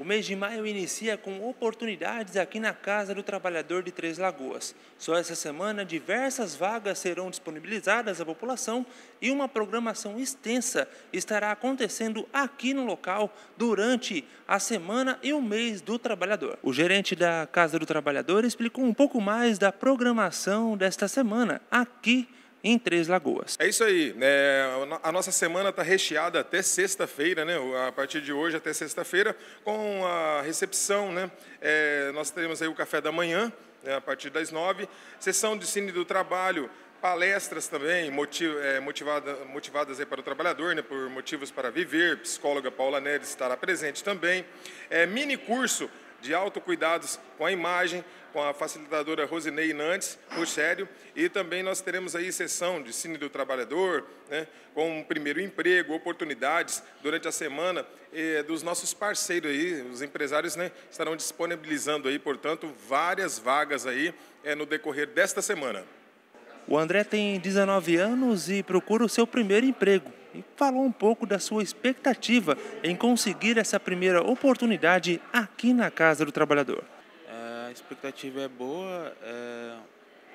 O mês de maio inicia com oportunidades aqui na Casa do Trabalhador de Três Lagoas. Só essa semana, diversas vagas serão disponibilizadas à população e uma programação extensa estará acontecendo aqui no local durante a semana e o mês do trabalhador. O gerente da Casa do Trabalhador explicou um pouco mais da programação desta semana aqui no em Três Lagoas. É isso aí. É, a nossa semana está recheada até sexta-feira, né? A partir de hoje até sexta-feira, com a recepção, né? É, nós teremos aí o café da manhã, né? a partir das nove, sessão de cine do trabalho. Palestras também, motiv, é, motivada, motivadas aí para o trabalhador, né, por motivos para viver. Psicóloga Paula Neres estará presente também. É, mini curso de autocuidados com a imagem, com a facilitadora Rosinei Nantes Rogério, e também nós teremos aí sessão de Cine do Trabalhador, né, com o primeiro emprego, oportunidades durante a semana eh, dos nossos parceiros aí, os empresários né, estarão disponibilizando aí, portanto, várias vagas aí eh, no decorrer desta semana. O André tem 19 anos e procura o seu primeiro emprego e falou um pouco da sua expectativa em conseguir essa primeira oportunidade aqui na Casa do Trabalhador. É, a expectativa é boa. É,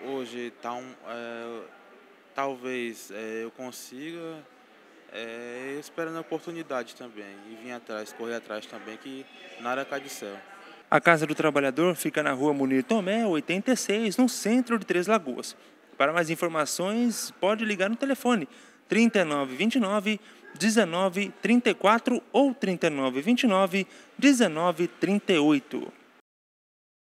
hoje tá um, é, talvez é, eu consiga. É, esperando a oportunidade também e vim atrás, correr atrás também, que nada cai de céu. A Casa do Trabalhador fica na rua Munir Tomé, 86, no centro de Três Lagoas. Para mais informações, pode ligar no telefone 19, 34 ou 19, 38.